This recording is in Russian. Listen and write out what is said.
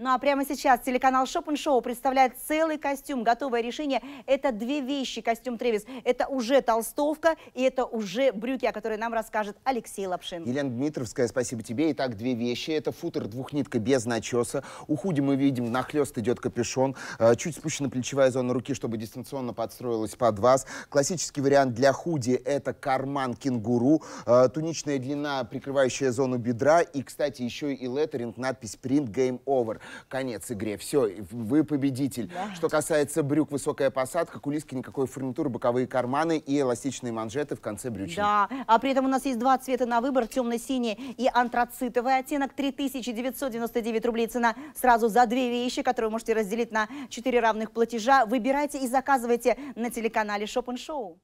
Ну а прямо сейчас телеканал Шопен Шоу представляет целый костюм. Готовое решение – это две вещи костюм Тревис. Это уже толстовка и это уже брюки, о которой нам расскажет Алексей Лапшин. Елена Дмитровская, спасибо тебе. Итак, две вещи. Это футер двухнитка без начеса. У худи мы видим, нахлест идет капюшон. Э, чуть спущена плечевая зона руки, чтобы дистанционно подстроилась под вас. Классический вариант для худи – это карман кенгуру. Э, туничная длина, прикрывающая зону бедра. И, кстати, еще и леттеринг, надпись «Print Game Over» конец игре, все, вы победитель. Да. Что касается брюк, высокая посадка, кулиски, никакой фурнитуры, боковые карманы и эластичные манжеты в конце брючин. Да, а при этом у нас есть два цвета на выбор, темно-синий и антрацитовый оттенок, 3999 рублей цена сразу за две вещи, которые можете разделить на четыре равных платежа. Выбирайте и заказывайте на телеканале Шопен Шоу.